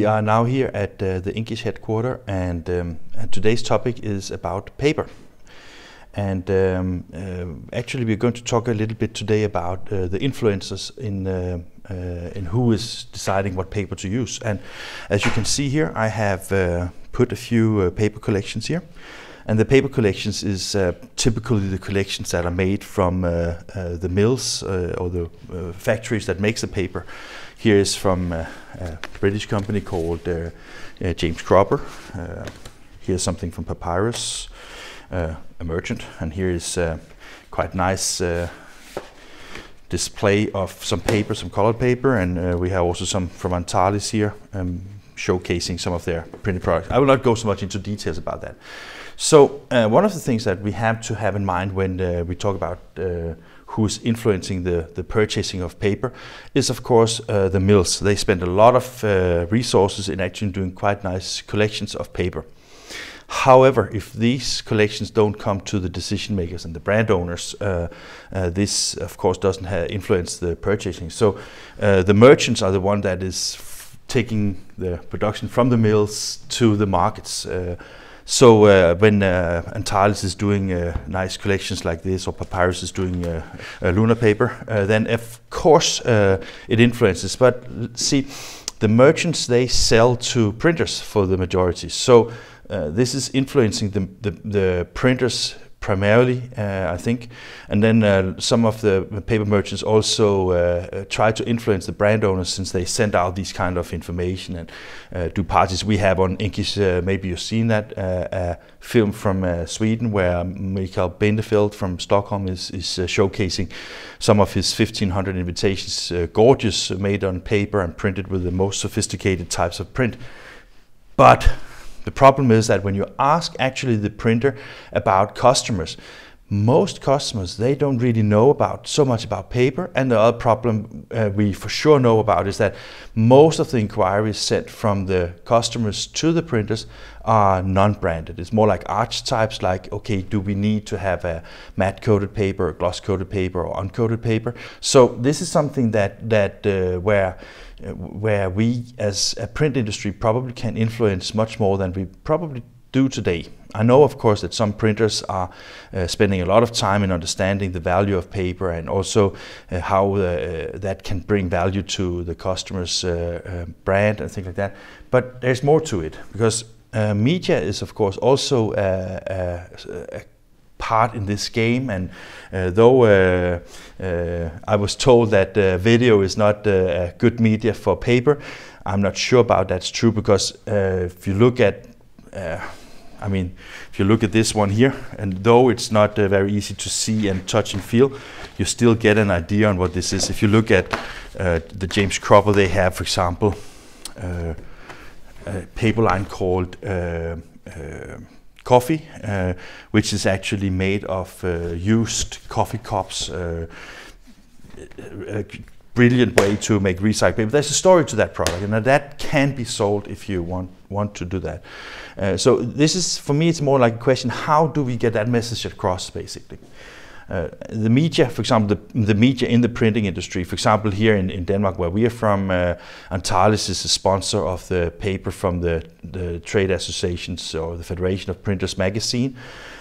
We are now here at uh, the English headquarter, and, um, and, today's topic is about paper. And um, uh, actually, we're going to talk a little bit today about uh, the influences in uh, uh, in who is deciding what paper to use. And as you can see here, I have uh, put a few paper collections here. And the paper collections is uh, typically the collections that are made from uh, uh, the mills or the factories that makes the paper here is from a, uh, a British company called uh, uh, James Cropper. Uh, here's something from Papyrus, uh, a merchant, and here is quite nice display of some paper, some colored paper, and we have also some from Antalis here, um, showcasing some of their printed products. I will not go so much into details about that. So uh, one of the things that we have to have in mind when uh, we talk about uh, who's influencing the, the purchasing of paper is of course uh, the mills. They spend a lot of uh, resources in actually doing quite nice collections of paper. However, if these collections don't come to the decision makers and the brand owners, uh, uh, this of course doesn't influence the purchasing. So uh, the merchants are the one that is taking the production from the mills to the markets. Uh, so uh, when uh, Antalis is doing uh, nice collections like this, or Papyrus is doing uh, a lunar paper, uh, then of course uh, it influences. But see, the merchants they sell to printers for the majority. So this is influencing the, the, the printers primarily, uh, I think. And then uh, some of the paper merchants also uh, uh, try to influence the brand owners since they send out these kind of information and uh, do parties. We have on Inkish, uh, maybe you've seen that, a film from Sweden where Mikael Bindefeld from Stockholm is, is showcasing some of his 1500 invitations, gorgeous, made on paper and printed with the most sophisticated types of print. But the problem is that when you ask actually the printer about customers, most customers they don't really know about so much about paper and the other problem uh, we for sure know about is that most of the inquiries sent from the customers to the printers are non-branded it's more like archetypes like okay do we need to have a matte coated paper gloss coated paper or uncoated paper so this is something that that uh, where where we as a print industry probably can influence much more than we probably do today. I know, of course, that some printers are uh, spending a lot of time in understanding the value of paper and also uh, how uh, that can bring value to the customer's uh, uh, brand and things like that. But there's more to it because uh, media is, of course, also a, a, a part in this game. And uh, though uh, uh, I was told that uh, video is not uh, a good media for paper, I'm not sure about that's true because uh, if you look at I mean, if you look at this one here, and though it's not very easy to see and touch and feel, you still get an idea on what this is. If you look at the James Cropper they have, for example, a paper line called coffee, uh, which is actually made of uh, used coffee cups. Uh, uh, a brilliant way to make recycled paper. There's a story to that product, and that can be sold if you want want to do that. Uh, so this is, for me, it's more like a question: How do we get that message across, basically? Uh, the media, for example, the, the media in the printing industry, for example, here in, in Denmark, where we are from, uh, Antalis is a sponsor of the paper from the, the trade associations or the Federation of Printers magazine,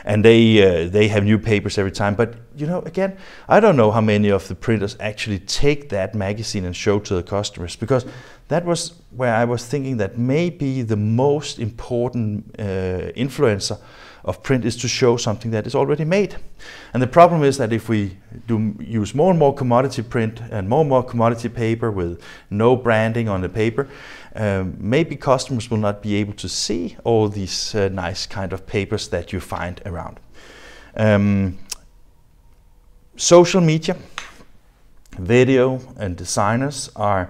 and they uh, they have new papers every time. But you know, again, I don't know how many of the printers actually take that magazine and show to the customers because that was where I was thinking that maybe the most important uh, influencer of print is to show something that is already made. And the problem is that if we do use more and more commodity print and more and more commodity paper with no branding on the paper, um, maybe customers will not be able to see all these uh, nice kind of papers that you find around. Um, social media, video and designers are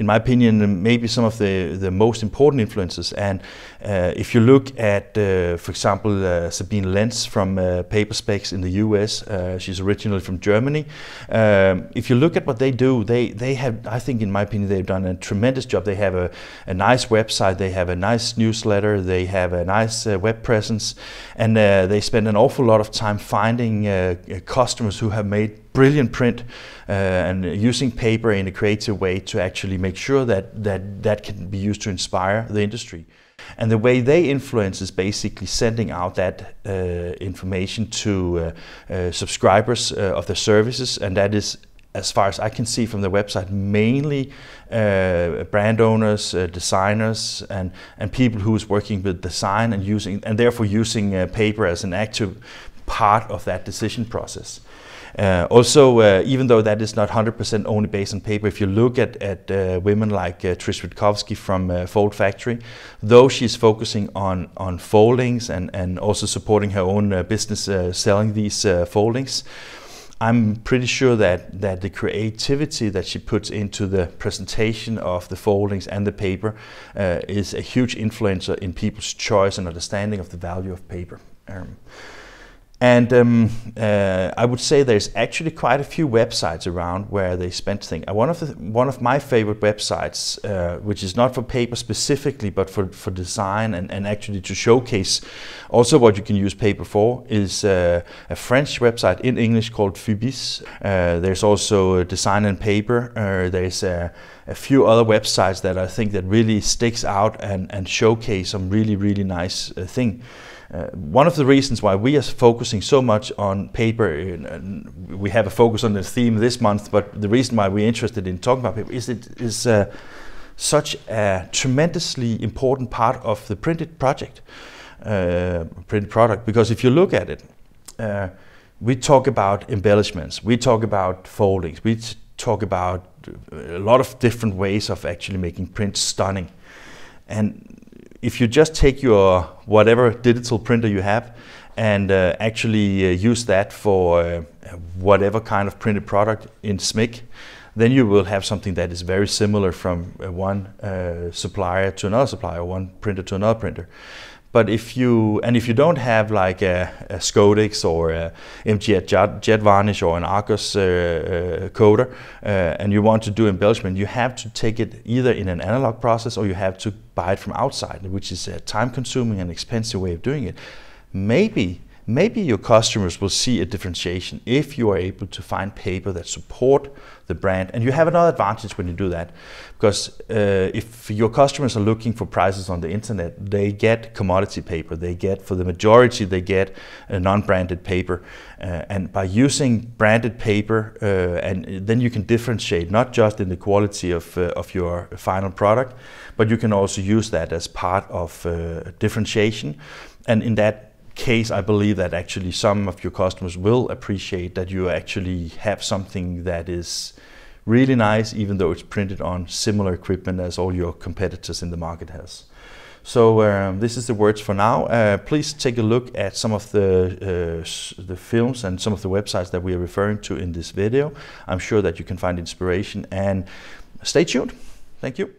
in my opinion, maybe some of the, the most important influences. And uh, if you look at, uh, for example, uh, Sabine Lenz from uh, Paper Specs in the US, uh, she's originally from Germany. Um, if you look at what they do, they, they have, I think, in my opinion, they've done a tremendous job. They have a, a nice website, they have a nice newsletter, they have a nice uh, web presence, and uh, they spend an awful lot of time finding customers who have made brilliant print uh, and using paper in a creative way to actually make sure that, that that can be used to inspire the industry. And the way they influence is basically sending out that uh, information to uh, uh subscribers uh, of the services, and that is as far as I can see from the website, mainly uh, brand owners, uh, designers, and, and people who is working with design and using and therefore using uh, paper as an active part of that decision process. Uh, also, uh, even though that is not 100% only based on paper, if you look at, at uh, women like uh, Trish Witkowski from uh, Fold Factory, though she's focusing on, on foldings and, and also supporting her own uh, business uh, selling these foldings, I'm pretty sure that, that the creativity that she puts into the presentation of the foldings and the paper is a huge influencer in people's choice and understanding of the value of paper. Um, and um, uh, I would say there's actually quite a few websites around where they spend things. Uh, one of the, one of my favorite websites, uh, which is not for paper specifically, but for, for design and, and actually to showcase also what you can use paper for, is uh, a French website in English called Fubis. Uh, there's also Design and Paper. Uh, there's a, a few other websites that I think that really sticks out and, and showcase some really really nice thing. Uh, one of the reasons why we are focusing so much on paper, and, and, we have a focus on the theme this month, but the reason why we're interested in talking about paper is it is uh, such a tremendously important part of the printed project, uh, printed product. Because if you look at it, uh, we talk about embellishments, we talk about foldings, we talk about a lot of different ways of actually making print stunning, and if you just take your whatever digital printer you have and uh, actually uh, use that for uh, whatever kind of printed product in SMIC, then you will have something that is very similar from uh, one uh, supplier to another supplier, one printer to another printer. But if you and if you don't have like a, a Scodex or a MGF jet, jet varnish or an Argus uh, uh, coder, uh, and you want to do embellishment, you have to take it either in an analog process or you have to buy it from outside, which is a time-consuming and expensive way of doing it. Maybe maybe your customers will see a differentiation if you are able to find paper that support the brand and you have another advantage when you do that because uh, if your customers are looking for prices on the internet they get commodity paper they get for the majority they get a non-branded paper uh, and by using branded paper uh, and then you can differentiate not just in the quality of, uh, of your final product but you can also use that as part of uh, differentiation and in that case, I believe that actually some of your customers will appreciate that you actually have something that is really nice, even though it's printed on similar equipment as all your competitors in the market has. So um, this is the words for now. Uh, please take a look at some of the uh, the films and some of the websites that we are referring to in this video. I'm sure that you can find inspiration and stay tuned. Thank you.